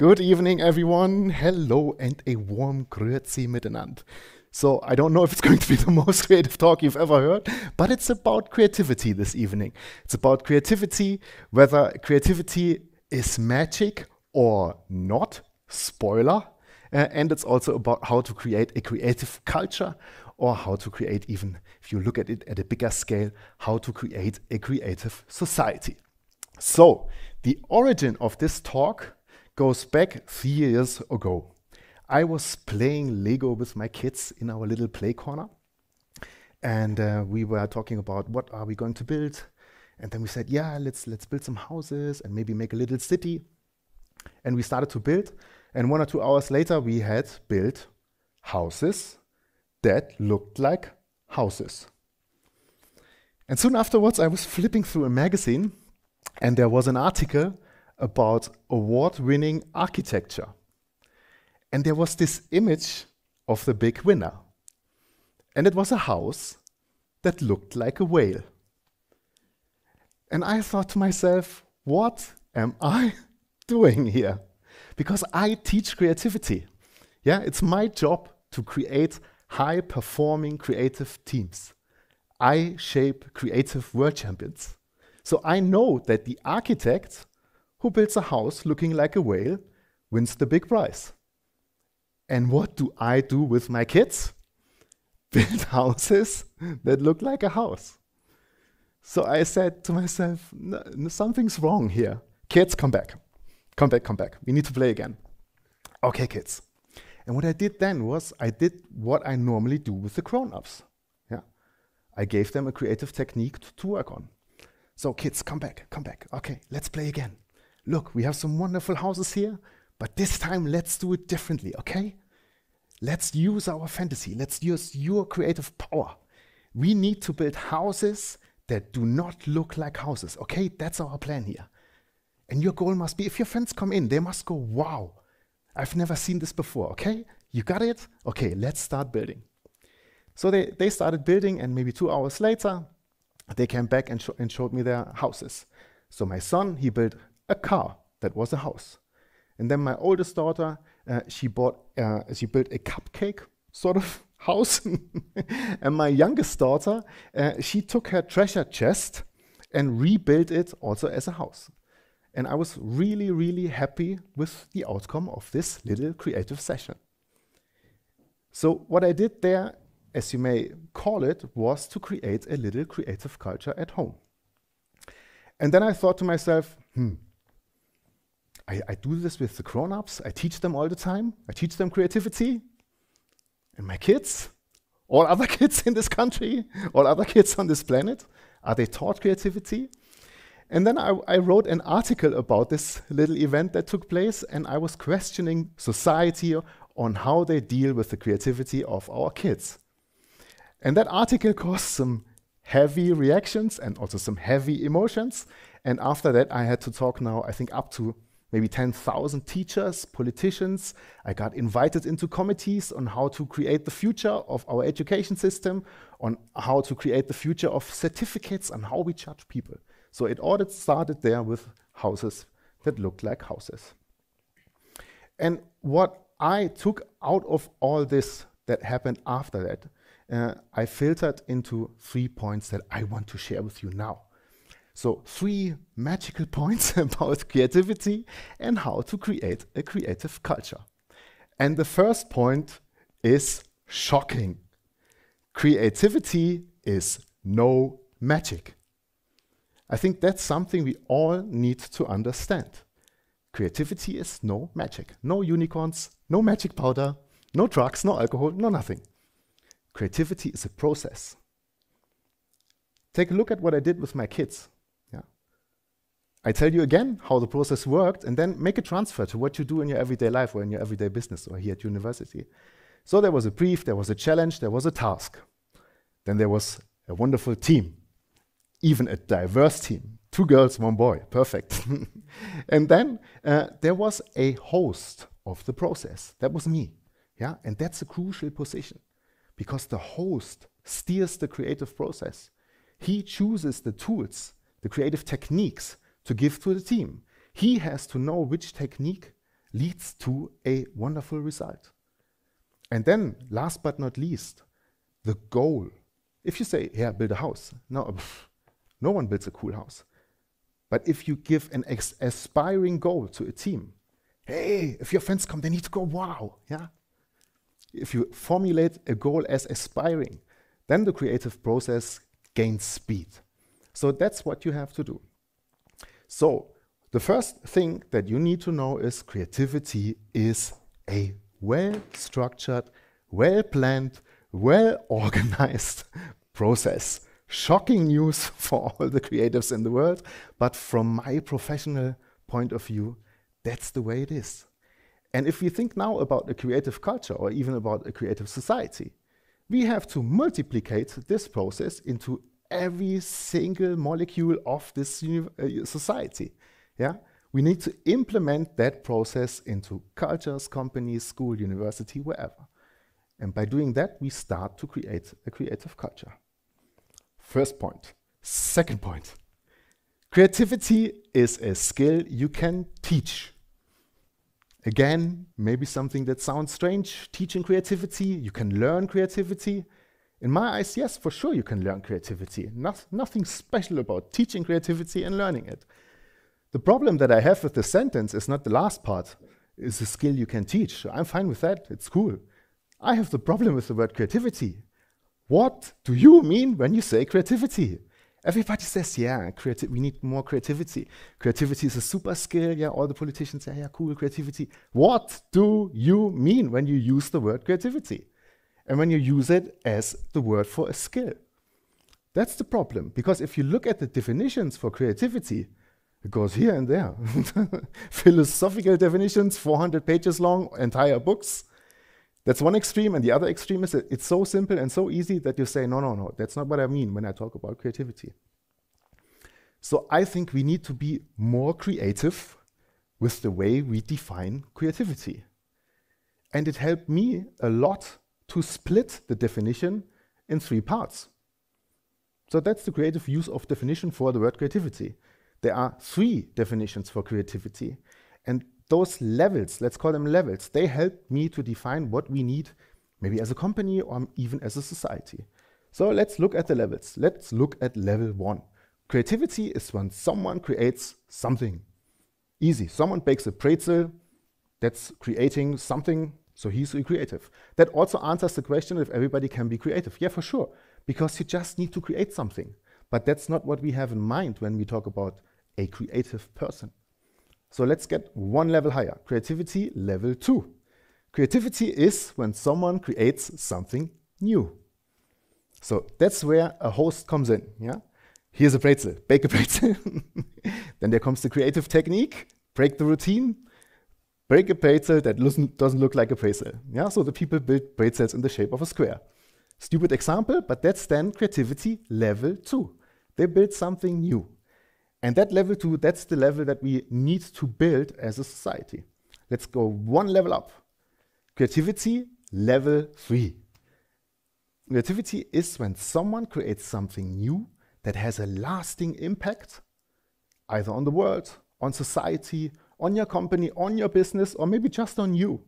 Good evening, everyone. Hello and a warm grüezi miteinander. So, I don't know if it's going to be the most creative talk you've ever heard, but it's about creativity this evening. It's about creativity, whether creativity is magic or not, spoiler, uh, and it's also about how to create a creative culture or how to create, even if you look at it at a bigger scale, how to create a creative society. So, the origin of this talk goes back three years ago. I was playing Lego with my kids in our little play corner. And uh, we were talking about what are we going to build. And then we said, yeah, let's, let's build some houses and maybe make a little city. And we started to build. And one or two hours later, we had built houses that looked like houses. And soon afterwards, I was flipping through a magazine and there was an article about award winning architecture. And there was this image of the big winner. And it was a house that looked like a whale. And I thought to myself, what am I doing here? Because I teach creativity. Yeah, it's my job to create high performing creative teams. I shape creative world champions. So I know that the architect who builds a house looking like a whale wins the big prize. And what do I do with my kids? Build houses that look like a house. So I said to myself, something's wrong here. Kids, come back. Come back, come back. We need to play again. Okay, kids. And what I did then was I did what I normally do with the grown ups. Yeah. I gave them a creative technique to, to work on. So, kids, come back, come back. Okay, let's play again look, we have some wonderful houses here, but this time let's do it differently, okay? Let's use our fantasy. Let's use your creative power. We need to build houses that do not look like houses, okay? That's our plan here. And your goal must be if your friends come in, they must go, wow, I've never seen this before, okay? You got it? Okay, let's start building. So they, they started building, and maybe two hours later, they came back and, sh and showed me their houses. So my son, he built a car that was a house. And then my oldest daughter, uh, she bought, uh, she built a cupcake sort of house. and my youngest daughter, uh, she took her treasure chest and rebuilt it also as a house. And I was really, really happy with the outcome of this little creative session. So what I did there, as you may call it, was to create a little creative culture at home. And then I thought to myself, hmm, I, I do this with the grown-ups. I teach them all the time. I teach them creativity. And my kids, all other kids in this country, all other kids on this planet, are they taught creativity? And then I, I, wrote an article about this little event that took place, and I was questioning society on how they deal with the creativity of our kids. And that article caused some heavy reactions and also some heavy emotions. And after that, I had to talk now, I think, up to maybe 10,000 teachers, politicians. I got invited into committees on how to create the future of our education system, on how to create the future of certificates and how we judge people. So it all started there with houses that looked like houses. And what I took out of all this that happened after that, uh, I filtered into three points that I want to share with you now. So three magical points about creativity and how to create a creative culture. And the first point is shocking. Creativity is no magic. I think that's something we all need to understand. Creativity is no magic. No unicorns, no magic powder, no drugs, no alcohol, no nothing. Creativity is a process. Take a look at what I did with my kids. I tell you again how the process worked and then make a transfer to what you do in your everyday life or in your everyday business or here at university. So there was a brief, there was a challenge, there was a task. Then there was a wonderful team, even a diverse team. Two girls, one boy, perfect. and then uh, there was a host of the process. That was me. Yeah? And that's a crucial position because the host steers the creative process. He chooses the tools, the creative techniques to give to the team. He has to know which technique leads to a wonderful result. And then, last but not least, the goal. If you say, yeah, build a house, no, no one builds a cool house. But if you give an aspiring goal to a team, hey, if your friends come, they need to go, wow, yeah. If you formulate a goal as aspiring, then the creative process gains speed. So that's what you have to do. So the first thing that you need to know is creativity is a well-structured, well-planned, well-organized process. Shocking news for all the creatives in the world, but from my professional point of view, that's the way it is. And if we think now about a creative culture or even about a creative society, we have to multiplicate this process into every single molecule of this uh, society. Yeah? We need to implement that process into cultures, companies, school, university, wherever. And by doing that, we start to create a creative culture. First point. Second point. Creativity is a skill you can teach. Again, maybe something that sounds strange, teaching creativity, you can learn creativity, in my eyes, yes, for sure you can learn creativity. nothing special about teaching creativity and learning it. The problem that I have with the sentence is not the last part. It's a skill you can teach. I'm fine with that. It's cool. I have the problem with the word creativity. What do you mean when you say creativity? Everybody says, yeah, we need more creativity. Creativity is a super skill. Yeah, all the politicians say, yeah, cool, creativity. What do you mean when you use the word creativity? and when you use it as the word for a skill. That's the problem, because if you look at the definitions for creativity, it goes here and there. Philosophical definitions, 400 pages long, entire books. That's one extreme, and the other extreme is it's so simple and so easy that you say, no, no, no, that's not what I mean when I talk about creativity. So I think we need to be more creative with the way we define creativity. And it helped me a lot to split the definition in three parts. So that's the creative use of definition for the word creativity. There are three definitions for creativity. And those levels, let's call them levels, they help me to define what we need, maybe as a company or even as a society. So let's look at the levels. Let's look at level one. Creativity is when someone creates something. Easy. Someone bakes a pretzel. That's creating something so he's creative. That also answers the question if everybody can be creative. Yeah, for sure, because you just need to create something. But that's not what we have in mind when we talk about a creative person. So let's get one level higher. Creativity level two. Creativity is when someone creates something new. So that's where a host comes in. Yeah, here's a pretzel, bake a pretzel. then there comes the creative technique, break the routine, break a braid cell that doesn't look like a braid cell. Yeah, so the people build braid cells in the shape of a square. Stupid example, but that's then creativity level two. They build something new. And that level two, that's the level that we need to build as a society. Let's go one level up. Creativity level three. Creativity is when someone creates something new that has a lasting impact, either on the world, on society, on your company, on your business, or maybe just on you.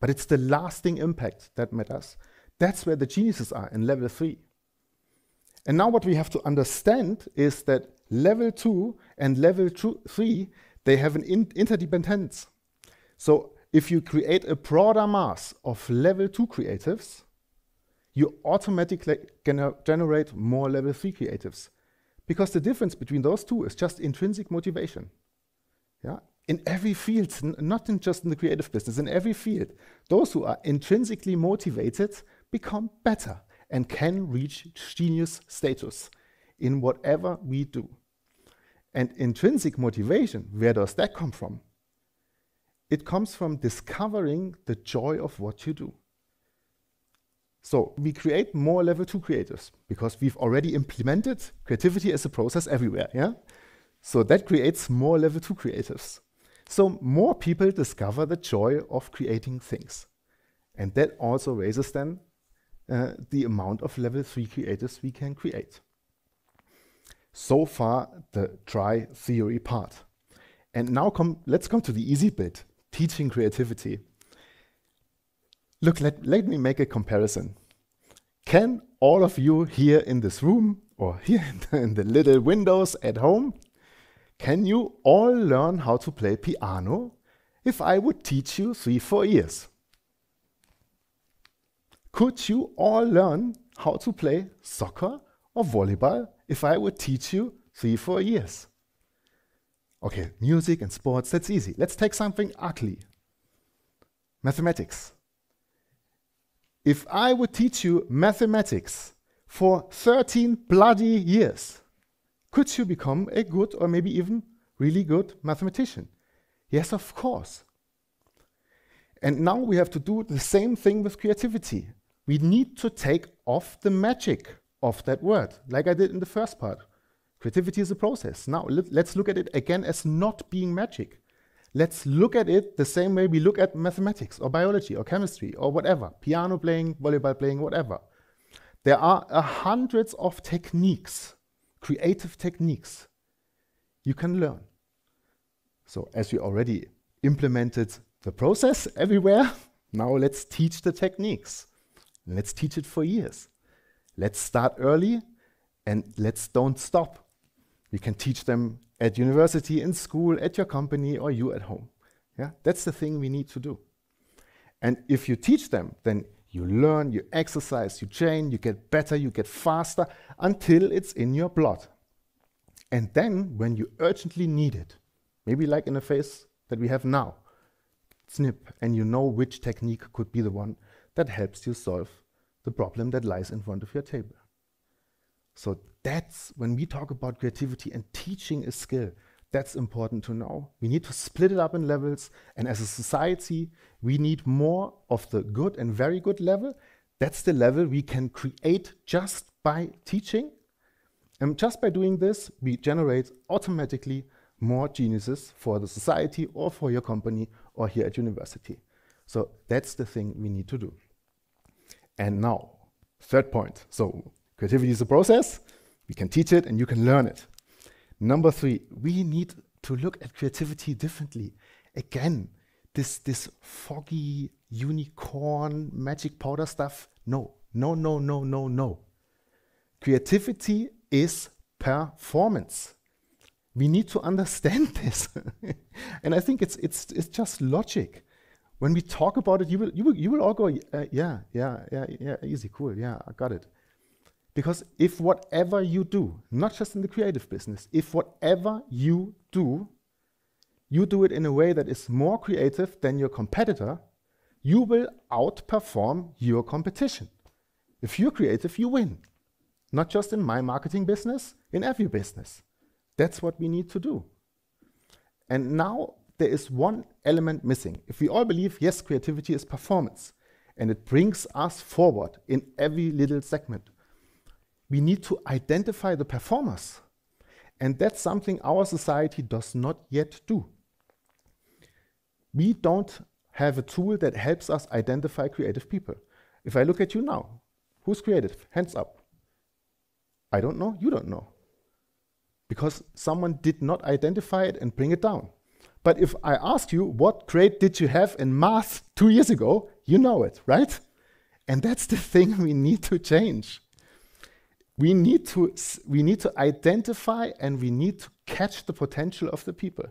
But it's the lasting impact that matters. That's where the geniuses are in level three. And now what we have to understand is that level two and level two, three, they have an in interdependence. So if you create a broader mass of level two creatives, you automatically generate more level three creatives. Because the difference between those two is just intrinsic motivation. Yeah? In every field, not in just in the creative business, in every field, those who are intrinsically motivated become better and can reach genius status in whatever we do. And intrinsic motivation, where does that come from? It comes from discovering the joy of what you do. So we create more level two creatives because we've already implemented creativity as a process everywhere. Yeah? So that creates more level 2 creatives. So more people discover the joy of creating things. And that also raises then uh, the amount of level 3 creatives we can create. So far the dry theory part. And now come, let's come to the easy bit, teaching creativity. Look, let, let me make a comparison. Can all of you here in this room or here in the, in the little windows at home can you all learn how to play piano if I would teach you three, four years? Could you all learn how to play soccer or volleyball if I would teach you three, four years? Okay, music and sports, that's easy. Let's take something ugly. Mathematics. If I would teach you mathematics for 13 bloody years, could you become a good or maybe even really good mathematician? Yes, of course. And now we have to do the same thing with creativity. We need to take off the magic of that word, like I did in the first part. Creativity is a process. Now let's look at it again as not being magic. Let's look at it the same way we look at mathematics or biology or chemistry or whatever, piano playing, volleyball playing, whatever. There are uh, hundreds of techniques creative techniques you can learn. So as we already implemented the process everywhere, now let's teach the techniques. Let's teach it for years. Let's start early and let's don't stop. You can teach them at university, in school, at your company, or you at home. Yeah, that's the thing we need to do. And if you teach them, then you learn, you exercise, you train, you get better, you get faster until it's in your blood. And then when you urgently need it, maybe like in a phase that we have now, snip, and you know which technique could be the one that helps you solve the problem that lies in front of your table. So that's when we talk about creativity and teaching a skill. That's important to know. We need to split it up in levels. And as a society, we need more of the good and very good level. That's the level we can create just by teaching. And just by doing this, we generate automatically more geniuses for the society or for your company or here at university. So that's the thing we need to do. And now, third point. So creativity is a process. We can teach it and you can learn it. Number three, we need to look at creativity differently. Again, this this foggy unicorn magic powder stuff. No, no, no, no, no, no. Creativity is performance. We need to understand this. and I think it's it's it's just logic. When we talk about it, you will you will you will all go, uh, yeah, yeah, yeah, yeah, easy, cool, yeah, I got it. Because if whatever you do, not just in the creative business, if whatever you do, you do it in a way that is more creative than your competitor, you will outperform your competition. If you're creative, you win. Not just in my marketing business, in every business. That's what we need to do. And now there is one element missing. If we all believe, yes, creativity is performance, and it brings us forward in every little segment, we need to identify the performers. And that's something our society does not yet do. We don't have a tool that helps us identify creative people. If I look at you now, who's creative? Hands up. I don't know, you don't know. Because someone did not identify it and bring it down. But if I ask you, what grade did you have in math two years ago? You know it, right? And that's the thing we need to change we need to we need to identify and we need to catch the potential of the people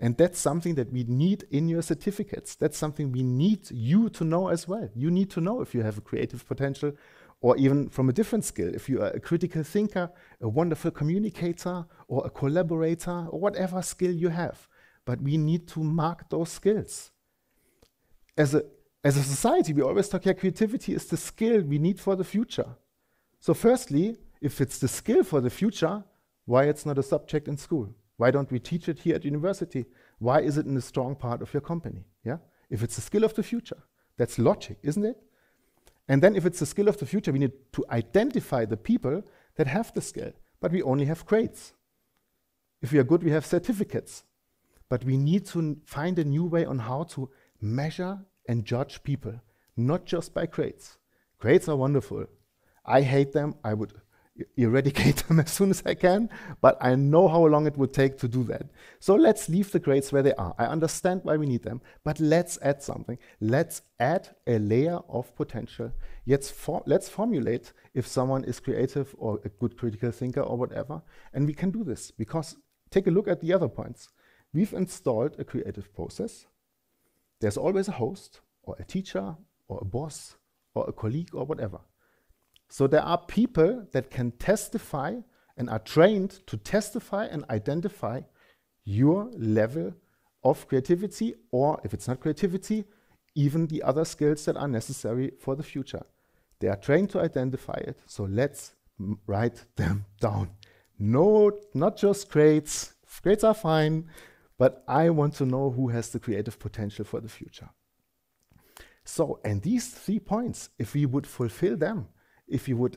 and that's something that we need in your certificates that's something we need you to know as well you need to know if you have a creative potential or even from a different skill if you are a critical thinker a wonderful communicator or a collaborator or whatever skill you have but we need to mark those skills as a as a society we always talk here: creativity is the skill we need for the future so, firstly, if it's the skill for the future, why it's not a subject in school? Why don't we teach it here at university? Why is it in a strong part of your company? Yeah? If it's the skill of the future, that's logic, isn't it? And then if it's the skill of the future, we need to identify the people that have the skill, but we only have grades. If we are good, we have certificates. But we need to find a new way on how to measure and judge people, not just by grades. Grades are wonderful. I hate them. I would eradicate them as soon as I can, but I know how long it would take to do that. So let's leave the grades where they are. I understand why we need them, but let's add something. Let's add a layer of potential. Let's, for let's formulate if someone is creative or a good critical thinker or whatever, and we can do this because take a look at the other points. We've installed a creative process. There's always a host or a teacher or a boss or a colleague or whatever. So there are people that can testify and are trained to testify and identify your level of creativity, or if it's not creativity, even the other skills that are necessary for the future. They are trained to identify it, so let's write them down. No, not just grades. Grades are fine, but I want to know who has the creative potential for the future. So, and these three points, if we would fulfill them, if you would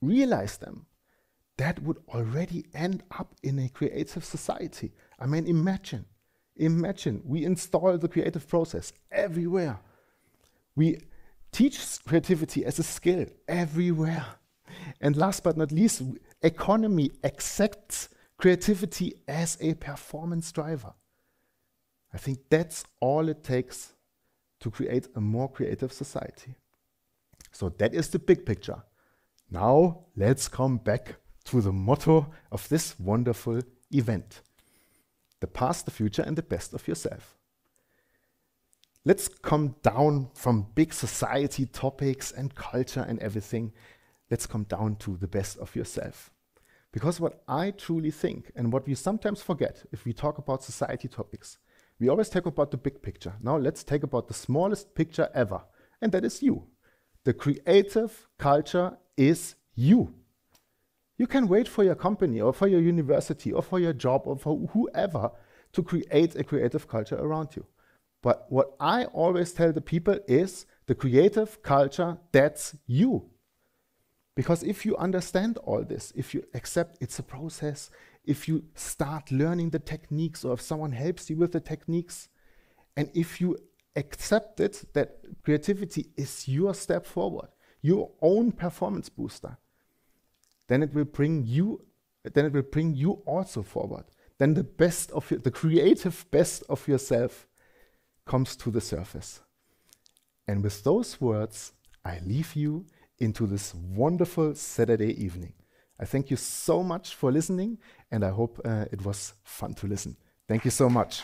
realize them, that would already end up in a creative society. I mean, imagine, imagine we install the creative process everywhere. We teach creativity as a skill everywhere. And last but not least, economy accepts creativity as a performance driver. I think that's all it takes to create a more creative society. So that is the big picture. Now let's come back to the motto of this wonderful event. The past, the future, and the best of yourself. Let's come down from big society topics and culture and everything. Let's come down to the best of yourself. Because what I truly think, and what we sometimes forget if we talk about society topics, we always talk about the big picture. Now let's talk about the smallest picture ever, and that is you. The creative culture is you. You can wait for your company or for your university or for your job or for whoever to create a creative culture around you. But what I always tell the people is the creative culture, that's you. Because if you understand all this, if you accept it's a process, if you start learning the techniques or if someone helps you with the techniques, and if you accept it that creativity is your step forward, your own performance booster. Then it will bring you then it will bring you also forward. Then the best of your, the creative best of yourself comes to the surface. And with those words, I leave you into this wonderful Saturday evening. I thank you so much for listening, and I hope uh, it was fun to listen. Thank you so much.